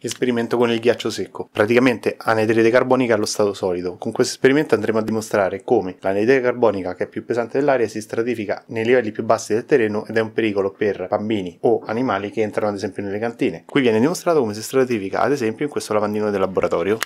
Esperimento con il ghiaccio secco. Praticamente anidride carbonica allo stato solido. Con questo esperimento andremo a dimostrare come l'anidride carbonica, che è più pesante dell'aria, si stratifica nei livelli più bassi del terreno ed è un pericolo per bambini o animali che entrano ad esempio nelle cantine. Qui viene dimostrato come si stratifica ad esempio in questo lavandino del laboratorio.